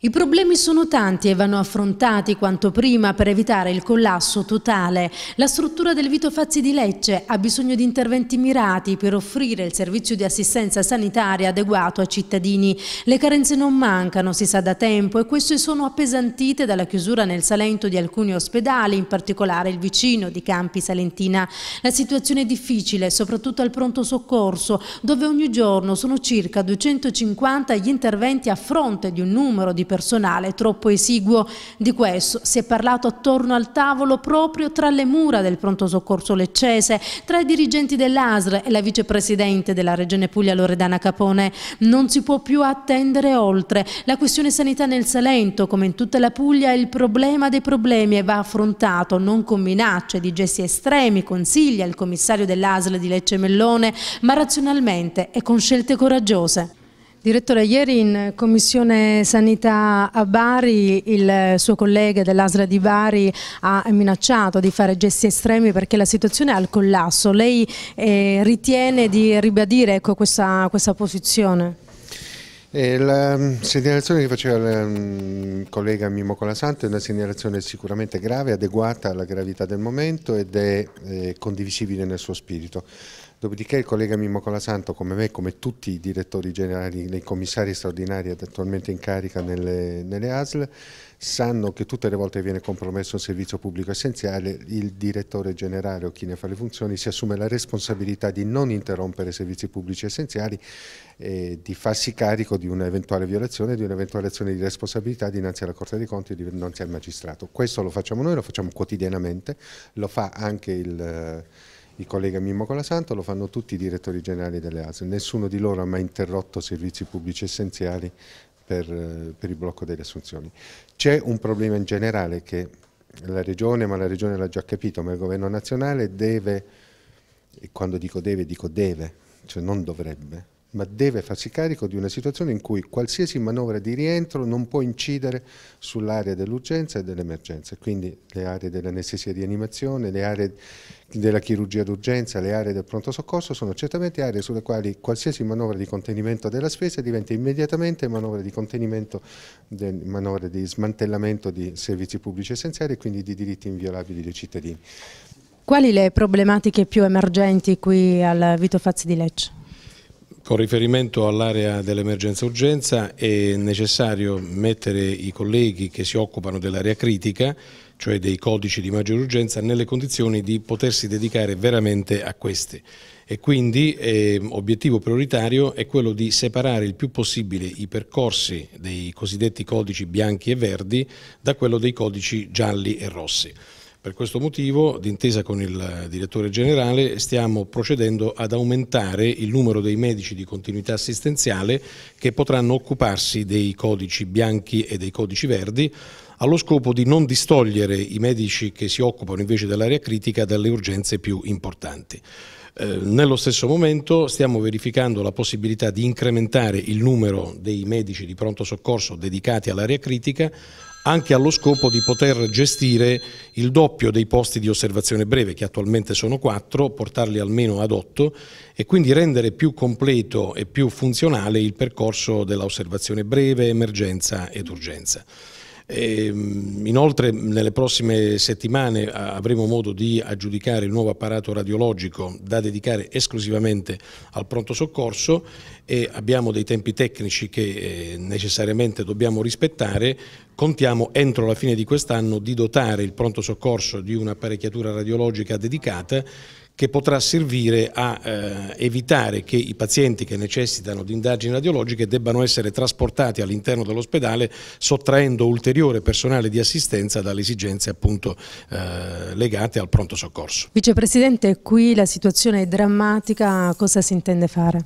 I problemi sono tanti e vanno affrontati quanto prima per evitare il collasso totale. La struttura del Vito Fazzi di Lecce ha bisogno di interventi mirati per offrire il servizio di assistenza sanitaria adeguato ai cittadini. Le carenze non mancano, si sa da tempo, e queste sono appesantite dalla chiusura nel Salento di alcuni ospedali, in particolare il vicino di Campi Salentina. La situazione è difficile, soprattutto al pronto soccorso, dove ogni giorno sono circa 250 gli interventi a fronte di un numero di personale troppo esiguo di questo. Si è parlato attorno al tavolo proprio tra le mura del pronto soccorso leccese, tra i dirigenti dell'ASR e la vicepresidente della Regione Puglia Loredana Capone. Non si può più attendere oltre. La questione sanità nel Salento, come in tutta la Puglia, è il problema dei problemi e va affrontato non con minacce di gesti estremi, consiglia il commissario dell'ASL di Lecce Mellone, ma razionalmente e con scelte coraggiose. Direttore, ieri in Commissione Sanità a Bari il suo collega dell'Asra di Bari ha minacciato di fare gesti estremi perché la situazione è al collasso. Lei eh, ritiene di ribadire ecco, questa, questa posizione? E eh, la mm, segnalazione che faceva il mm, collega Mimo Colasanto è una segnalazione sicuramente grave, adeguata alla gravità del momento ed è eh, condivisibile nel suo spirito. Dopodiché il collega Mimmo Colasanto, come me, come tutti i direttori generali, nei commissari straordinari attualmente in carica nelle, nelle ASL, sanno che tutte le volte che viene compromesso un servizio pubblico essenziale, il direttore generale o chi ne fa le funzioni si assume la responsabilità di non interrompere servizi pubblici essenziali e di farsi carico di un'eventuale violazione, di un'eventuale azione di responsabilità dinanzi alla Corte dei Conti e dinanzi al magistrato. Questo lo facciamo noi, lo facciamo quotidianamente, lo fa anche il eh, il collega Mimmo Colasanto, lo fanno tutti i direttori generali delle ASE. nessuno di loro ha mai interrotto servizi pubblici essenziali per, eh, per il blocco delle assunzioni. C'è un problema in generale che la Regione, ma la Regione l'ha già capito, ma il Governo nazionale deve, e quando dico deve dico deve, cioè non dovrebbe, ma deve farsi carico di una situazione in cui qualsiasi manovra di rientro non può incidere sull'area dell'urgenza e dell'emergenza, quindi le aree dell'anestesia di animazione, le aree della chirurgia d'urgenza, le aree del pronto soccorso sono certamente aree sulle quali qualsiasi manovra di contenimento della spesa diventa immediatamente manovra di contenimento, manovra di smantellamento di servizi pubblici essenziali e quindi di diritti inviolabili dei cittadini. Quali le problematiche più emergenti qui al Vito Fazzi di Lecce? Con riferimento all'area dell'emergenza urgenza è necessario mettere i colleghi che si occupano dell'area critica, cioè dei codici di maggior urgenza, nelle condizioni di potersi dedicare veramente a questi. E quindi eh, obiettivo prioritario è quello di separare il più possibile i percorsi dei cosiddetti codici bianchi e verdi da quello dei codici gialli e rossi. Per questo motivo, d'intesa con il direttore generale, stiamo procedendo ad aumentare il numero dei medici di continuità assistenziale che potranno occuparsi dei codici bianchi e dei codici verdi allo scopo di non distogliere i medici che si occupano invece dell'area critica dalle urgenze più importanti. Eh, nello stesso momento stiamo verificando la possibilità di incrementare il numero dei medici di pronto soccorso dedicati all'area critica anche allo scopo di poter gestire il doppio dei posti di osservazione breve, che attualmente sono quattro, portarli almeno ad otto e quindi rendere più completo e più funzionale il percorso dell'osservazione breve, emergenza ed urgenza. Ehm, inoltre nelle prossime settimane avremo modo di aggiudicare il nuovo apparato radiologico da dedicare esclusivamente al pronto soccorso e abbiamo dei tempi tecnici che eh, necessariamente dobbiamo rispettare. Contiamo entro la fine di quest'anno di dotare il pronto soccorso di un'apparecchiatura radiologica dedicata che potrà servire a eh, evitare che i pazienti che necessitano di indagini radiologiche debbano essere trasportati all'interno dell'ospedale sottraendo ulteriore personale di assistenza dalle esigenze appunto eh, legate al pronto soccorso. Vicepresidente, qui la situazione è drammatica, cosa si intende fare?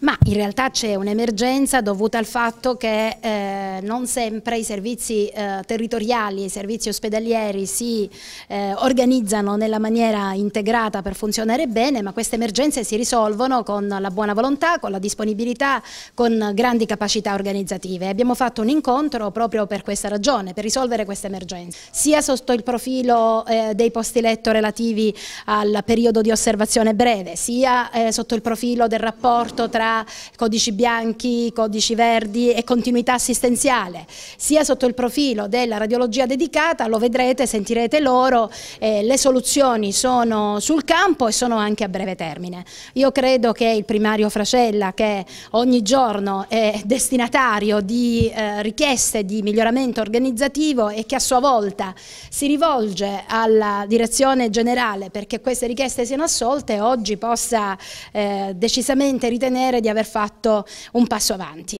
ma in realtà c'è un'emergenza dovuta al fatto che eh, non sempre i servizi eh, territoriali, i servizi ospedalieri si eh, organizzano nella maniera integrata per funzionare bene, ma queste emergenze si risolvono con la buona volontà, con la disponibilità, con grandi capacità organizzative. Abbiamo fatto un incontro proprio per questa ragione, per risolvere queste emergenze, sia sotto il profilo eh, dei posti letto relativi al periodo di osservazione breve, sia eh, sotto il profilo del rapporto tra tra codici bianchi, codici verdi e continuità assistenziale, sia sotto il profilo della radiologia dedicata, lo vedrete, sentirete loro, eh, le soluzioni sono sul campo e sono anche a breve termine. Io credo che il primario Fracella, che ogni giorno è destinatario di eh, richieste di miglioramento organizzativo e che a sua volta si rivolge alla direzione generale perché queste richieste siano assolte, oggi possa eh, decisamente ritenere di aver fatto un passo avanti.